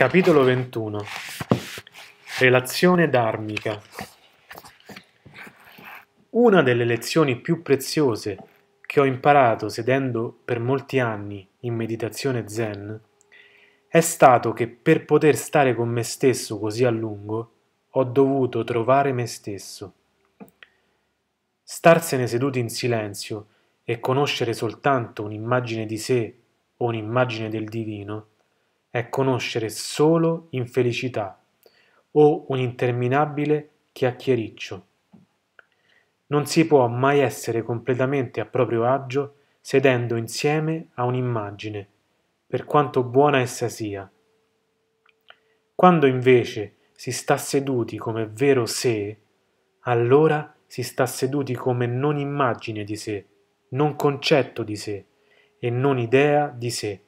Capitolo 21 Relazione dharmica Una delle lezioni più preziose che ho imparato sedendo per molti anni in meditazione zen è stato che per poter stare con me stesso così a lungo ho dovuto trovare me stesso. Starsene seduti in silenzio e conoscere soltanto un'immagine di sé o un'immagine del divino è conoscere solo infelicità o un interminabile chiacchiericcio. Non si può mai essere completamente a proprio agio sedendo insieme a un'immagine, per quanto buona essa sia. Quando invece si sta seduti come vero sé, allora si sta seduti come non immagine di sé, non concetto di sé e non idea di sé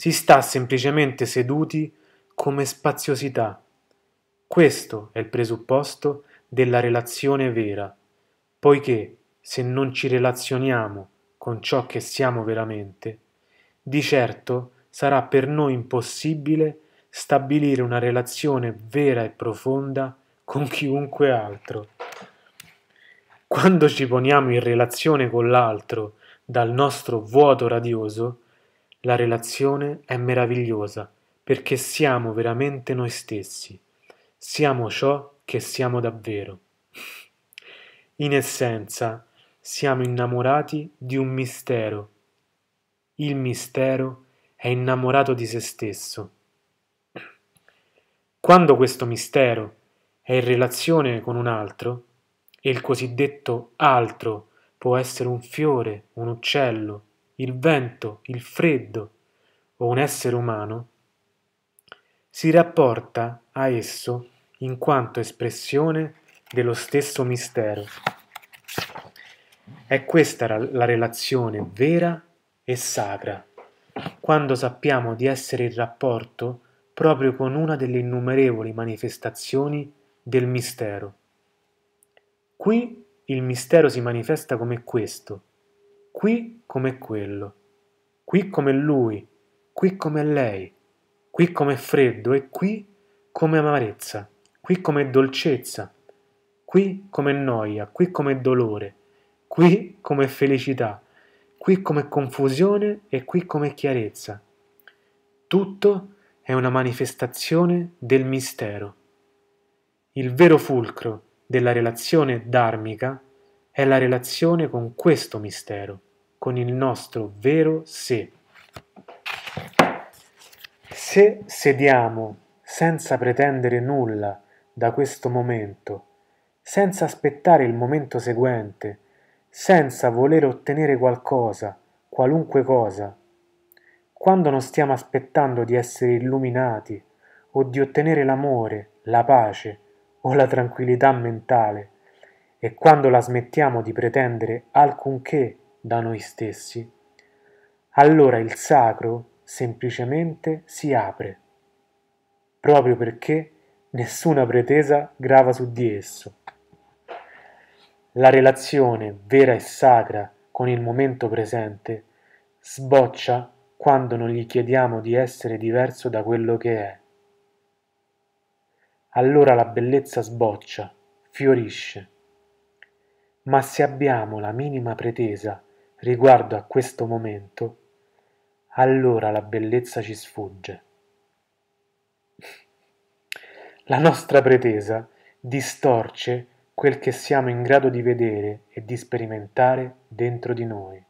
si sta semplicemente seduti come spaziosità. Questo è il presupposto della relazione vera, poiché se non ci relazioniamo con ciò che siamo veramente, di certo sarà per noi impossibile stabilire una relazione vera e profonda con chiunque altro. Quando ci poniamo in relazione con l'altro dal nostro vuoto radioso, la relazione è meravigliosa perché siamo veramente noi stessi, siamo ciò che siamo davvero. In essenza, siamo innamorati di un mistero. Il mistero è innamorato di se stesso. Quando questo mistero è in relazione con un altro, e il cosiddetto altro può essere un fiore, un uccello, il vento, il freddo o un essere umano, si rapporta a esso in quanto espressione dello stesso mistero. È questa la relazione vera e sacra, quando sappiamo di essere in rapporto proprio con una delle innumerevoli manifestazioni del mistero. Qui il mistero si manifesta come questo, qui come quello, qui come lui, qui come lei, qui come freddo e qui come amarezza, qui come dolcezza, qui come noia, qui come dolore, qui come felicità, qui come confusione e qui come chiarezza. Tutto è una manifestazione del mistero. Il vero fulcro della relazione dharmica è la relazione con questo mistero con il nostro vero sé. Se sediamo senza pretendere nulla da questo momento, senza aspettare il momento seguente, senza voler ottenere qualcosa, qualunque cosa, quando non stiamo aspettando di essere illuminati o di ottenere l'amore, la pace o la tranquillità mentale, e quando la smettiamo di pretendere alcunché da noi stessi, allora il sacro semplicemente si apre, proprio perché nessuna pretesa grava su di esso. La relazione vera e sacra con il momento presente sboccia quando non gli chiediamo di essere diverso da quello che è. Allora la bellezza sboccia, fiorisce. Ma se abbiamo la minima pretesa riguardo a questo momento, allora la bellezza ci sfugge. La nostra pretesa distorce quel che siamo in grado di vedere e di sperimentare dentro di noi.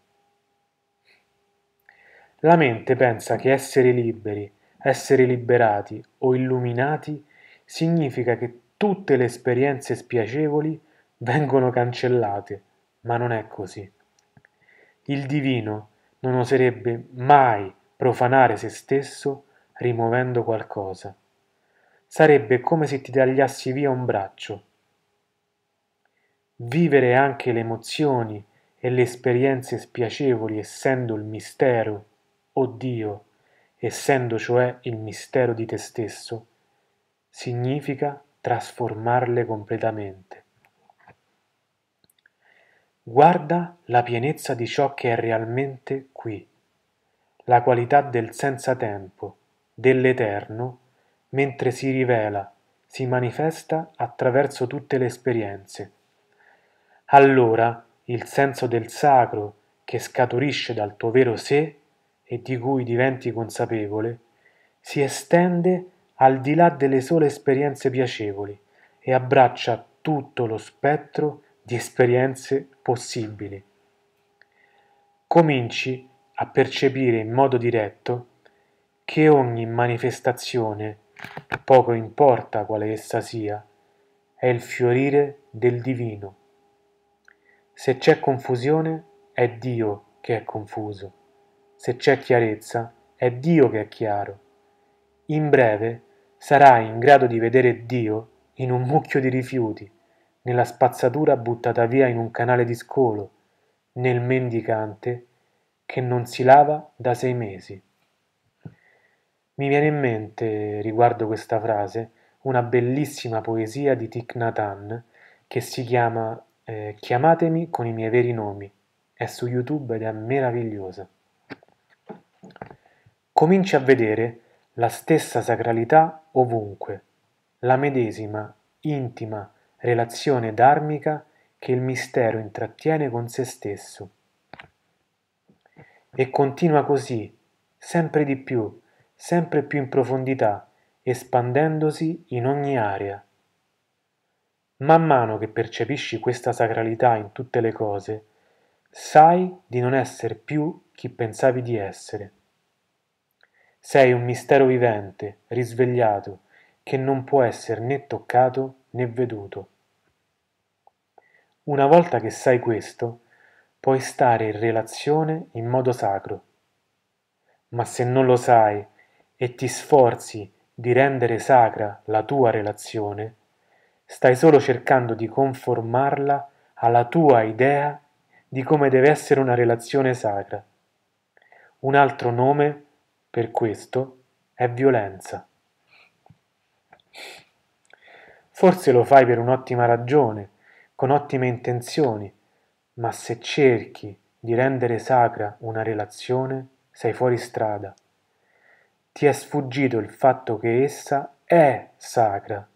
La mente pensa che essere liberi, essere liberati o illuminati significa che tutte le esperienze spiacevoli vengono cancellate, ma non è così il divino non oserebbe mai profanare se stesso rimuovendo qualcosa. Sarebbe come se ti tagliassi via un braccio. Vivere anche le emozioni e le esperienze spiacevoli essendo il mistero, o Dio, essendo cioè il mistero di te stesso, significa trasformarle completamente. Guarda la pienezza di ciò che è realmente qui, la qualità del senza tempo, dell'eterno, mentre si rivela, si manifesta attraverso tutte le esperienze. Allora il senso del sacro che scaturisce dal tuo vero sé e di cui diventi consapevole si estende al di là delle sole esperienze piacevoli e abbraccia tutto lo spettro di esperienze possibili. Cominci a percepire in modo diretto che ogni manifestazione, poco importa quale essa sia, è il fiorire del divino. Se c'è confusione, è Dio che è confuso. Se c'è chiarezza, è Dio che è chiaro. In breve, sarai in grado di vedere Dio in un mucchio di rifiuti nella spazzatura buttata via in un canale di scolo, nel mendicante che non si lava da sei mesi. Mi viene in mente, riguardo questa frase, una bellissima poesia di Thich Nhat che si chiama eh, Chiamatemi con i miei veri nomi. È su YouTube ed è meravigliosa. Cominci a vedere la stessa sacralità ovunque, la medesima, intima, relazione dharmica che il mistero intrattiene con se stesso. E continua così, sempre di più, sempre più in profondità, espandendosi in ogni area. Man mano che percepisci questa sacralità in tutte le cose, sai di non essere più chi pensavi di essere. Sei un mistero vivente, risvegliato, che non può essere né toccato né veduto. Una volta che sai questo, puoi stare in relazione in modo sacro. Ma se non lo sai e ti sforzi di rendere sacra la tua relazione, stai solo cercando di conformarla alla tua idea di come deve essere una relazione sacra. Un altro nome per questo è violenza. Forse lo fai per un'ottima ragione, con ottime intenzioni, ma se cerchi di rendere sacra una relazione, sei fuori strada. Ti è sfuggito il fatto che essa è sacra.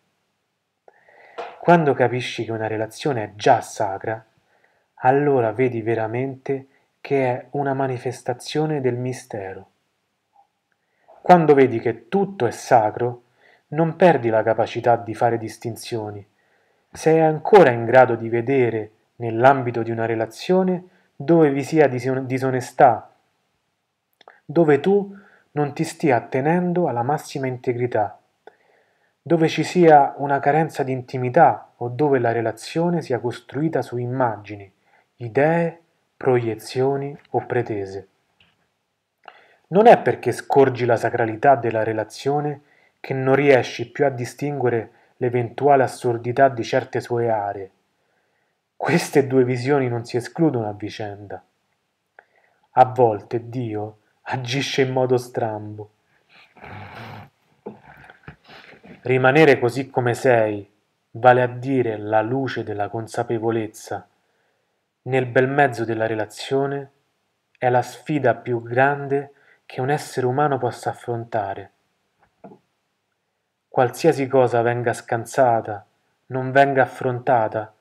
Quando capisci che una relazione è già sacra, allora vedi veramente che è una manifestazione del mistero. Quando vedi che tutto è sacro, non perdi la capacità di fare distinzioni. Sei ancora in grado di vedere, nell'ambito di una relazione, dove vi sia disonestà, dove tu non ti stia attenendo alla massima integrità, dove ci sia una carenza di intimità o dove la relazione sia costruita su immagini, idee, proiezioni o pretese. Non è perché scorgi la sacralità della relazione che non riesci più a distinguere l'eventuale assurdità di certe sue aree. Queste due visioni non si escludono a vicenda. A volte Dio agisce in modo strambo. Rimanere così come sei, vale a dire la luce della consapevolezza, nel bel mezzo della relazione, è la sfida più grande che un essere umano possa affrontare qualsiasi cosa venga scansata, non venga affrontata,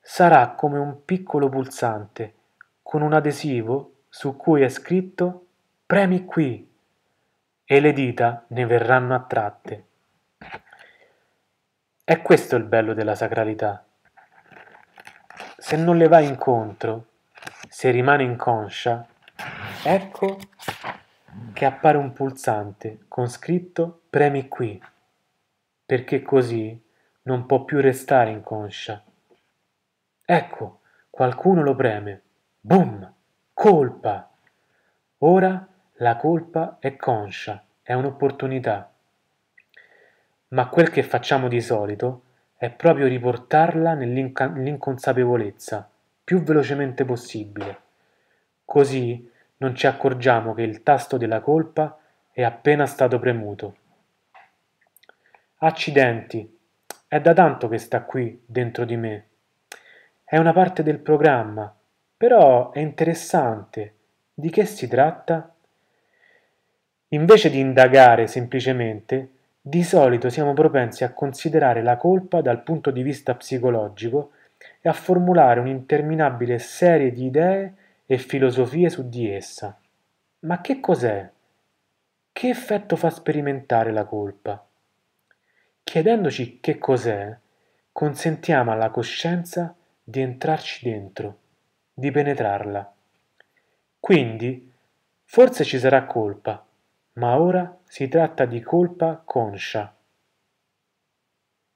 sarà come un piccolo pulsante con un adesivo su cui è scritto premi qui e le dita ne verranno attratte. È questo il bello della sacralità. Se non le vai incontro, se rimane inconscia, ecco che appare un pulsante con scritto premi qui perché così non può più restare inconscia. Ecco, qualcuno lo preme. Boom! Colpa! Ora la colpa è conscia, è un'opportunità. Ma quel che facciamo di solito è proprio riportarla nell'inconsapevolezza più velocemente possibile. Così non ci accorgiamo che il tasto della colpa è appena stato premuto. Accidenti, è da tanto che sta qui dentro di me. È una parte del programma, però è interessante. Di che si tratta? Invece di indagare semplicemente, di solito siamo propensi a considerare la colpa dal punto di vista psicologico e a formulare un'interminabile serie di idee e filosofie su di essa. Ma che cos'è? Che effetto fa sperimentare la colpa? chiedendoci che cos'è, consentiamo alla coscienza di entrarci dentro, di penetrarla. Quindi, forse ci sarà colpa, ma ora si tratta di colpa conscia.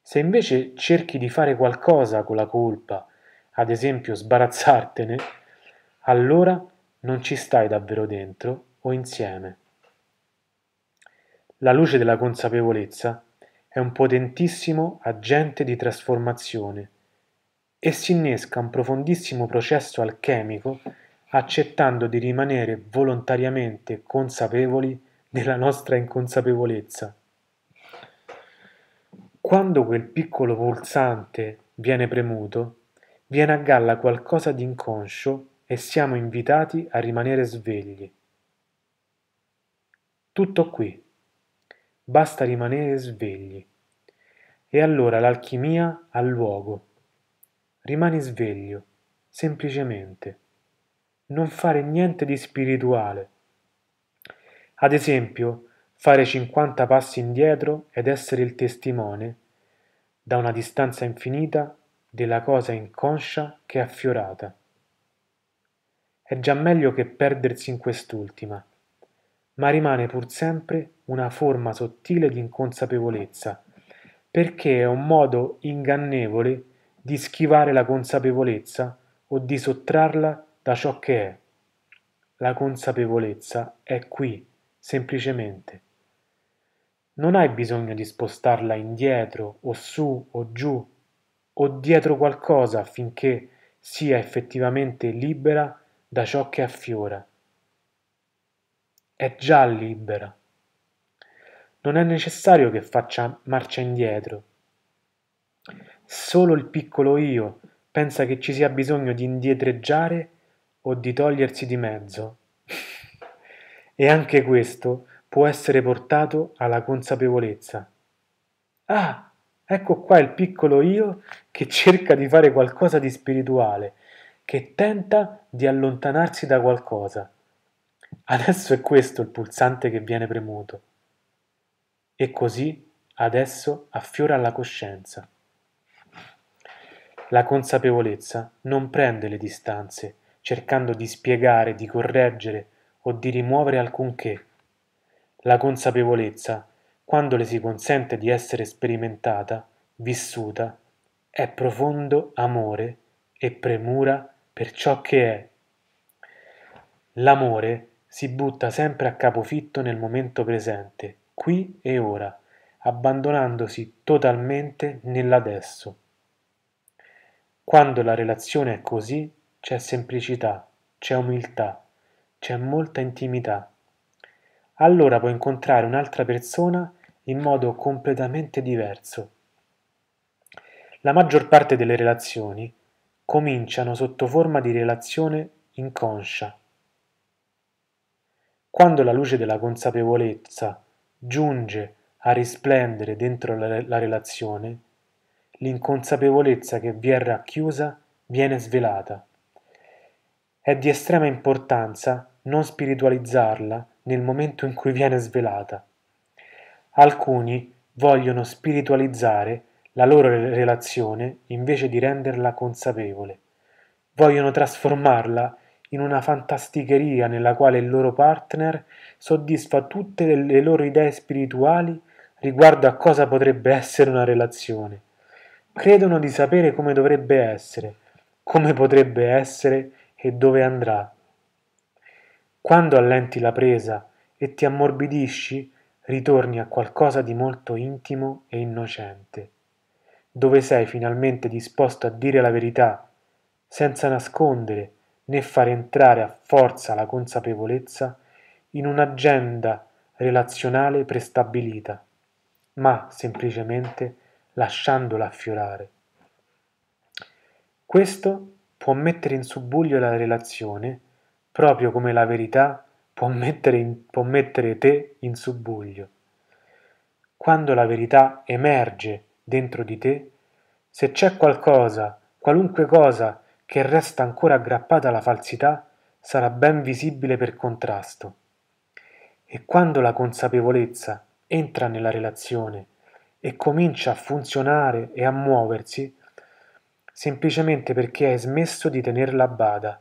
Se invece cerchi di fare qualcosa con la colpa, ad esempio sbarazzartene, allora non ci stai davvero dentro o insieme. La luce della consapevolezza è un potentissimo agente di trasformazione e si innesca un profondissimo processo alchemico accettando di rimanere volontariamente consapevoli della nostra inconsapevolezza. Quando quel piccolo pulsante viene premuto, viene a galla qualcosa di inconscio e siamo invitati a rimanere svegli. Tutto qui basta rimanere svegli. E allora l'alchimia ha luogo. Rimani sveglio, semplicemente. Non fare niente di spirituale. Ad esempio, fare 50 passi indietro ed essere il testimone, da una distanza infinita, della cosa inconscia che è affiorata. È già meglio che perdersi in quest'ultima, ma rimane pur sempre una forma sottile di inconsapevolezza, perché è un modo ingannevole di schivare la consapevolezza o di sottrarla da ciò che è. La consapevolezza è qui, semplicemente. Non hai bisogno di spostarla indietro o su o giù o dietro qualcosa affinché sia effettivamente libera da ciò che affiora. È già libera. Non è necessario che faccia marcia indietro. Solo il piccolo io pensa che ci sia bisogno di indietreggiare o di togliersi di mezzo. e anche questo può essere portato alla consapevolezza. Ah, ecco qua il piccolo io che cerca di fare qualcosa di spirituale, che tenta di allontanarsi da qualcosa. Adesso è questo il pulsante che viene premuto e così adesso affiora la coscienza. La consapevolezza non prende le distanze cercando di spiegare, di correggere o di rimuovere alcunché. La consapevolezza, quando le si consente di essere sperimentata, vissuta, è profondo amore e premura per ciò che è. L'amore si butta sempre a capofitto nel momento presente qui e ora, abbandonandosi totalmente nell'adesso. Quando la relazione è così, c'è semplicità, c'è umiltà, c'è molta intimità. Allora puoi incontrare un'altra persona in modo completamente diverso. La maggior parte delle relazioni cominciano sotto forma di relazione inconscia. Quando la luce della consapevolezza giunge a risplendere dentro la, la relazione, l'inconsapevolezza che vi è racchiusa viene svelata. È di estrema importanza non spiritualizzarla nel momento in cui viene svelata. Alcuni vogliono spiritualizzare la loro relazione invece di renderla consapevole. Vogliono trasformarla in in una fantasticheria nella quale il loro partner soddisfa tutte le loro idee spirituali riguardo a cosa potrebbe essere una relazione. Credono di sapere come dovrebbe essere, come potrebbe essere e dove andrà. Quando allenti la presa e ti ammorbidisci, ritorni a qualcosa di molto intimo e innocente, dove sei finalmente disposto a dire la verità, senza nascondere, né far entrare a forza la consapevolezza in un'agenda relazionale prestabilita, ma semplicemente lasciandola affiorare. Questo può mettere in subbuglio la relazione, proprio come la verità può mettere, in, può mettere te in subbuglio. Quando la verità emerge dentro di te, se c'è qualcosa, qualunque cosa che resta ancora aggrappata alla falsità sarà ben visibile per contrasto. E quando la consapevolezza entra nella relazione e comincia a funzionare e a muoversi, semplicemente perché hai smesso di tenerla a bada,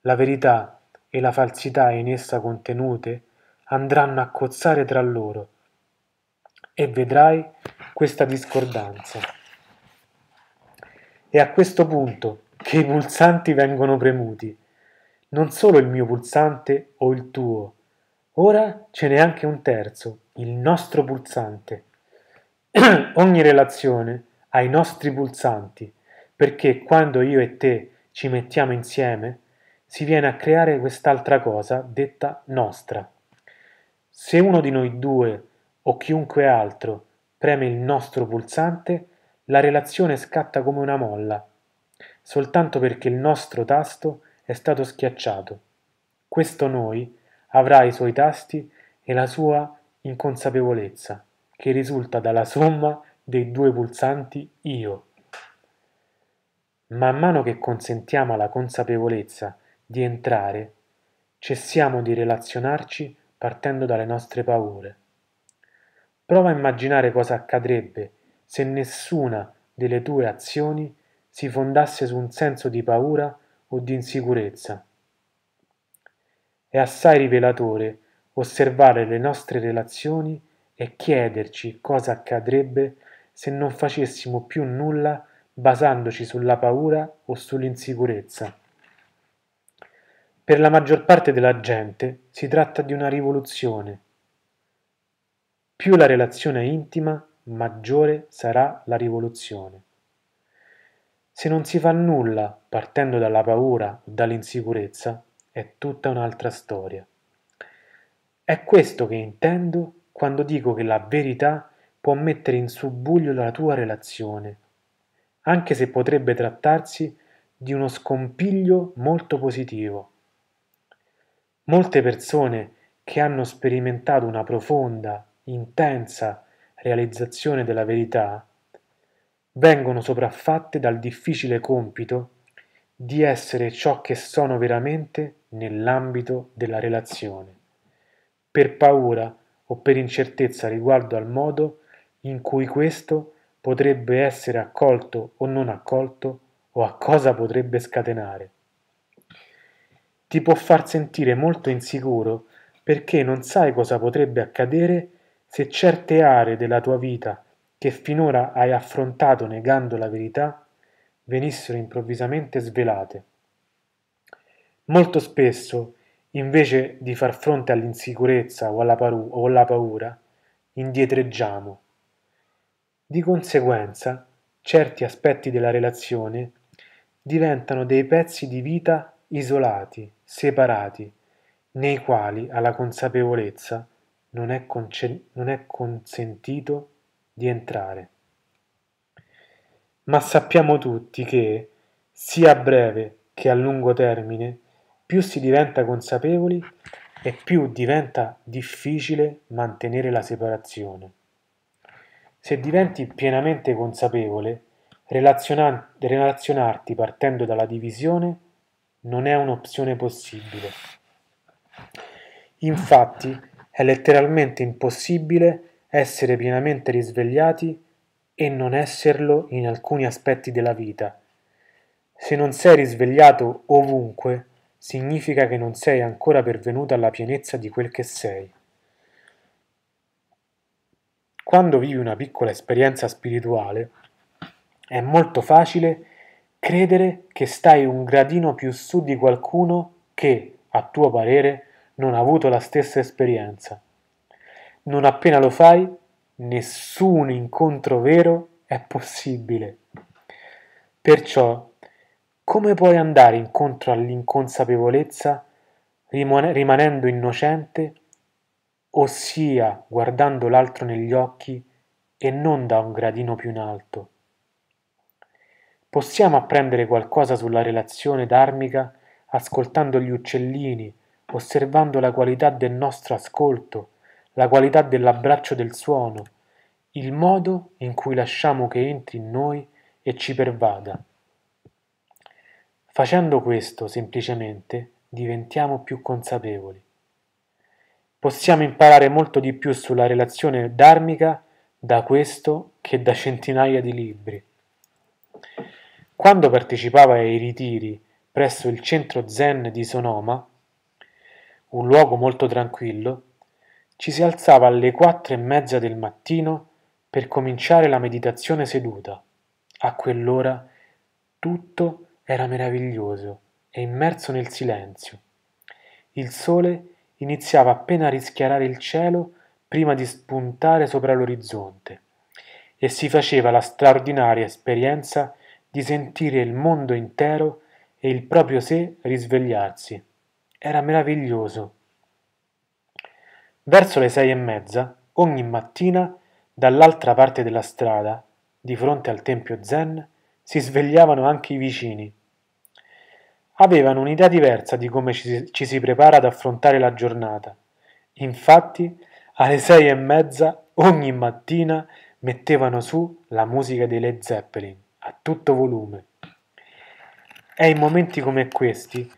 la verità e la falsità in essa contenute andranno a cozzare tra loro e vedrai questa discordanza. E a questo punto che i pulsanti vengono premuti. Non solo il mio pulsante o il tuo. Ora ce n'è anche un terzo, il nostro pulsante. Ogni relazione ha i nostri pulsanti, perché quando io e te ci mettiamo insieme, si viene a creare quest'altra cosa detta nostra. Se uno di noi due o chiunque altro preme il nostro pulsante, la relazione scatta come una molla soltanto perché il nostro tasto è stato schiacciato. Questo noi avrà i suoi tasti e la sua inconsapevolezza, che risulta dalla somma dei due pulsanti io. Man mano che consentiamo alla consapevolezza di entrare, cessiamo di relazionarci partendo dalle nostre paure. Prova a immaginare cosa accadrebbe se nessuna delle tue azioni si fondasse su un senso di paura o di insicurezza. È assai rivelatore osservare le nostre relazioni e chiederci cosa accadrebbe se non facessimo più nulla basandoci sulla paura o sull'insicurezza. Per la maggior parte della gente si tratta di una rivoluzione. Più la relazione è intima, maggiore sarà la rivoluzione. Se non si fa nulla partendo dalla paura o dall'insicurezza, è tutta un'altra storia. È questo che intendo quando dico che la verità può mettere in subbuglio la tua relazione, anche se potrebbe trattarsi di uno scompiglio molto positivo. Molte persone che hanno sperimentato una profonda, intensa realizzazione della verità vengono sopraffatte dal difficile compito di essere ciò che sono veramente nell'ambito della relazione, per paura o per incertezza riguardo al modo in cui questo potrebbe essere accolto o non accolto o a cosa potrebbe scatenare. Ti può far sentire molto insicuro perché non sai cosa potrebbe accadere se certe aree della tua vita che finora hai affrontato negando la verità venissero improvvisamente svelate. Molto spesso, invece di far fronte all'insicurezza o alla, paru- o alla paura, indietreggiamo. Di conseguenza, certi aspetti della relazione diventano dei pezzi di vita isolati, separati, nei quali alla consapevolezza non è, conce- non è consentito di entrare. Ma sappiamo tutti che, sia a breve che a lungo termine, più si diventa consapevoli e più diventa difficile mantenere la separazione. Se diventi pienamente consapevole, relazionarti partendo dalla divisione non è un'opzione possibile. Infatti è letteralmente impossibile essere pienamente risvegliati e non esserlo in alcuni aspetti della vita. Se non sei risvegliato ovunque, significa che non sei ancora pervenuto alla pienezza di quel che sei. Quando vivi una piccola esperienza spirituale, è molto facile credere che stai un gradino più su di qualcuno che, a tuo parere, non ha avuto la stessa esperienza non appena lo fai, nessun incontro vero è possibile. Perciò, come puoi andare incontro all'inconsapevolezza rimanendo innocente, ossia guardando l'altro negli occhi e non da un gradino più in alto? Possiamo apprendere qualcosa sulla relazione d'armica ascoltando gli uccellini, osservando la qualità del nostro ascolto, la qualità dell'abbraccio del suono, il modo in cui lasciamo che entri in noi e ci pervada. Facendo questo semplicemente diventiamo più consapevoli. Possiamo imparare molto di più sulla relazione dharmica da questo che da centinaia di libri. Quando partecipava ai ritiri presso il centro zen di Sonoma, un luogo molto tranquillo, ci si alzava alle quattro e mezza del mattino per cominciare la meditazione seduta. A quell'ora tutto era meraviglioso e immerso nel silenzio. Il sole iniziava appena a rischiarare il cielo prima di spuntare sopra l'orizzonte e si faceva la straordinaria esperienza di sentire il mondo intero e il proprio sé risvegliarsi. Era meraviglioso Verso le sei e mezza, ogni mattina, dall'altra parte della strada, di fronte al tempio zen, si svegliavano anche i vicini. Avevano un'idea diversa di come ci, ci si prepara ad affrontare la giornata. Infatti, alle sei e mezza, ogni mattina, mettevano su la musica dei Led Zeppelin, a tutto volume. È in momenti come questi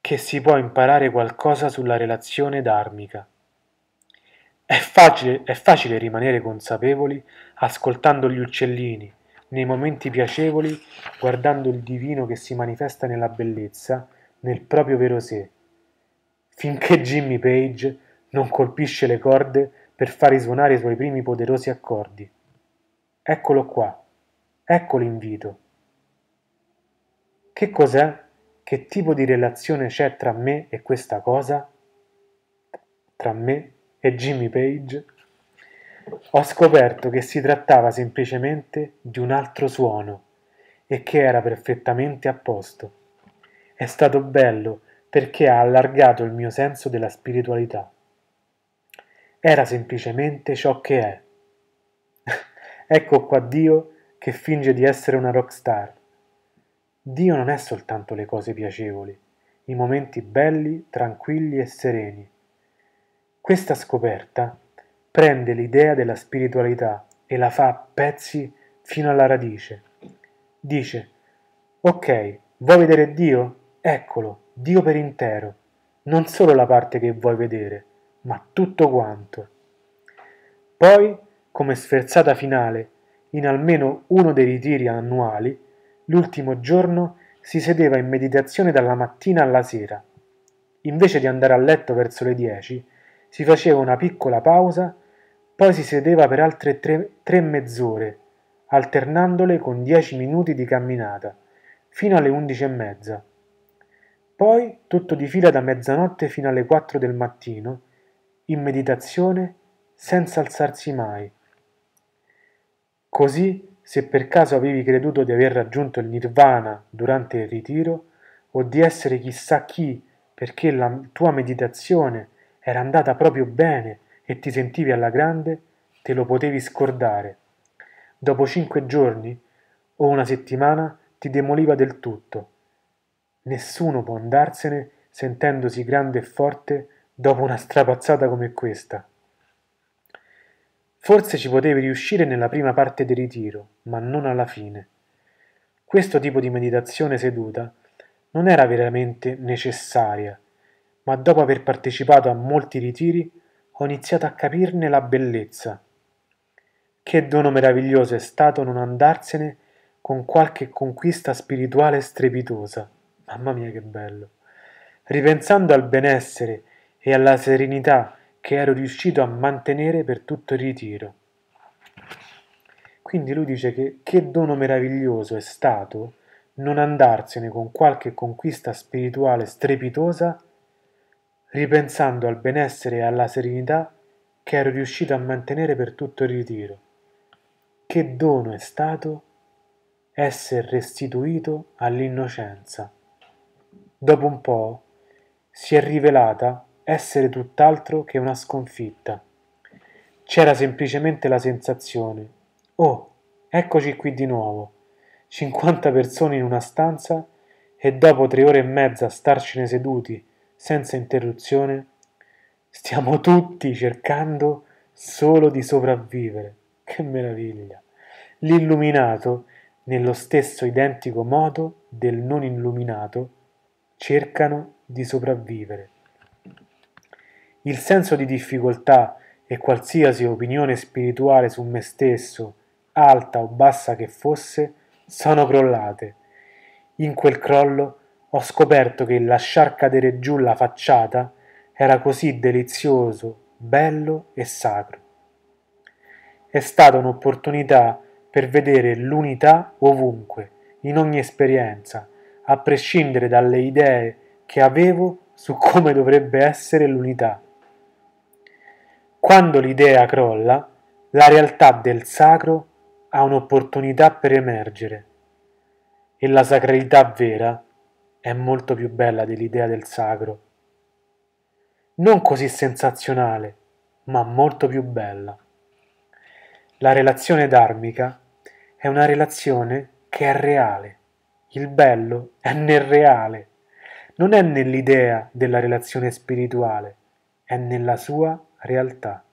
che si può imparare qualcosa sulla relazione dharmica. È facile, è facile rimanere consapevoli ascoltando gli uccellini, nei momenti piacevoli, guardando il divino che si manifesta nella bellezza, nel proprio vero sé, finché Jimmy Page non colpisce le corde per far risuonare i suoi primi poderosi accordi. Eccolo qua, ecco l'invito. Che cos'è? Che tipo di relazione c'è tra me e questa cosa? Tra me e Jimmy Page, ho scoperto che si trattava semplicemente di un altro suono e che era perfettamente a posto. È stato bello perché ha allargato il mio senso della spiritualità. Era semplicemente ciò che è. ecco qua Dio che finge di essere una rockstar. Dio non è soltanto le cose piacevoli, i momenti belli, tranquilli e sereni, questa scoperta prende l'idea della spiritualità e la fa a pezzi fino alla radice. Dice, ok, vuoi vedere Dio? Eccolo, Dio per intero, non solo la parte che vuoi vedere, ma tutto quanto. Poi, come sferzata finale, in almeno uno dei ritiri annuali, l'ultimo giorno si sedeva in meditazione dalla mattina alla sera. Invece di andare a letto verso le 10, si faceva una piccola pausa, poi si sedeva per altre tre, tre mezz'ore, alternandole con dieci minuti di camminata, fino alle undici e mezza. Poi tutto di fila da mezzanotte fino alle quattro del mattino, in meditazione, senza alzarsi mai. Così, se per caso avevi creduto di aver raggiunto il nirvana durante il ritiro, o di essere chissà chi perché la tua meditazione era andata proprio bene e ti sentivi alla grande, te lo potevi scordare. Dopo cinque giorni o una settimana ti demoliva del tutto. Nessuno può andarsene sentendosi grande e forte dopo una strapazzata come questa. Forse ci potevi riuscire nella prima parte del ritiro, ma non alla fine. Questo tipo di meditazione seduta non era veramente necessaria, ma dopo aver partecipato a molti ritiri ho iniziato a capirne la bellezza. Che dono meraviglioso è stato non andarsene con qualche conquista spirituale strepitosa. Mamma mia che bello! Ripensando al benessere e alla serenità che ero riuscito a mantenere per tutto il ritiro. Quindi lui dice che che dono meraviglioso è stato non andarsene con qualche conquista spirituale strepitosa ripensando al benessere e alla serenità che ero riuscito a mantenere per tutto il ritiro. Che dono è stato essere restituito all'innocenza. Dopo un po' si è rivelata essere tutt'altro che una sconfitta. C'era semplicemente la sensazione, oh, eccoci qui di nuovo, 50 persone in una stanza e dopo tre ore e mezza starcene seduti senza interruzione, stiamo tutti cercando solo di sopravvivere. Che meraviglia! L'illuminato, nello stesso identico modo del non illuminato, cercano di sopravvivere. Il senso di difficoltà e qualsiasi opinione spirituale su me stesso, alta o bassa che fosse, sono crollate. In quel crollo ho scoperto che lasciar cadere giù la facciata era così delizioso, bello e sacro. È stata un'opportunità per vedere l'unità ovunque, in ogni esperienza, a prescindere dalle idee che avevo su come dovrebbe essere l'unità. Quando l'idea crolla, la realtà del sacro ha un'opportunità per emergere e la sacralità vera è molto più bella dell'idea del sacro. Non così sensazionale, ma molto più bella. La relazione dharmica è una relazione che è reale. Il bello è nel reale, non è nell'idea della relazione spirituale, è nella sua realtà.